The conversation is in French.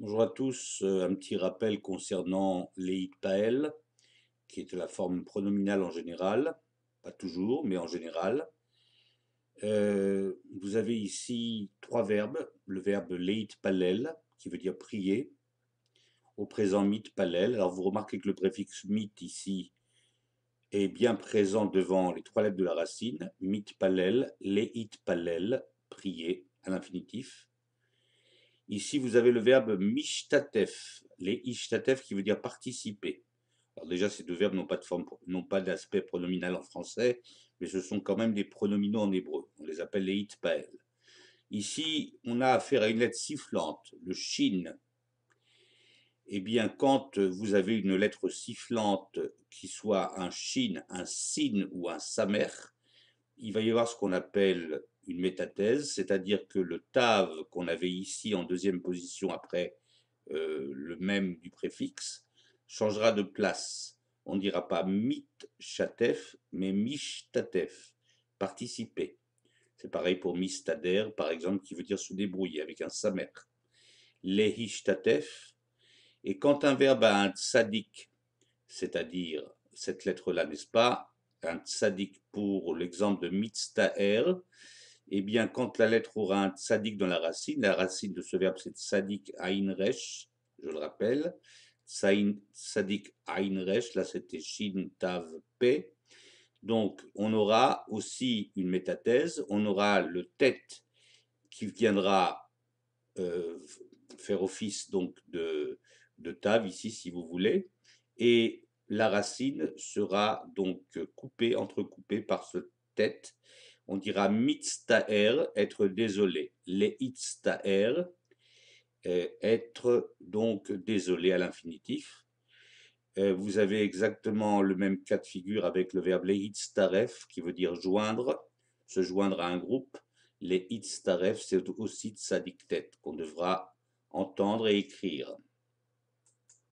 Bonjour à tous, euh, un petit rappel concernant les qui est la forme pronominale en général, pas toujours, mais en général. Euh, vous avez ici trois verbes, le verbe leit palel, qui veut dire prier, au présent mit palel. Alors vous remarquez que le préfixe mit ici est bien présent devant les trois lettres de la racine, mit palel, leit palel, prier, à l'infinitif. Ici, vous avez le verbe mishtatef, les ishtatef qui veut dire participer. Alors déjà, ces deux verbes n'ont pas de forme, n'ont pas d'aspect pronominal en français, mais ce sont quand même des pronominaux en hébreu. On les appelle les itpael ». Ici, on a affaire à une lettre sifflante, le shin. Eh bien, quand vous avez une lettre sifflante qui soit un shin, un sin ou un samer, il va y avoir ce qu'on appelle une métathèse, c'est-à-dire que le TAV qu'on avait ici en deuxième position après euh, le même du préfixe changera de place. On ne dira pas mit-chatef, mais mishtatef »,« participer. C'est pareil pour mistader, par exemple, qui veut dire se débrouiller avec un samer. Lehishtatef. Et quand un verbe a un tsadik, c'est-à-dire cette lettre-là, n'est-ce pas, un tzaddik pour l'exemple de mitztaer, eh bien, quand la lettre aura un tzaddik dans la racine, la racine de ce verbe, c'est tzaddik ainresh, je le rappelle, tzaddik ainresh, là c'était shin tav pe. Donc, on aura aussi une métathèse, on aura le tête qui viendra euh, faire office donc de, de tav ici, si vous voulez, et la racine sera donc euh, coupée, entrecoupée par ce tête. On dira mitztaer, être désolé. Les itztaer, euh, être donc désolé à l'infinitif. Euh, vous avez exactement le même cas de figure avec le verbe lehitztaref qui veut dire joindre, se joindre à un groupe. Les hitztaref, c'est aussi dictette qu'on devra entendre et écrire.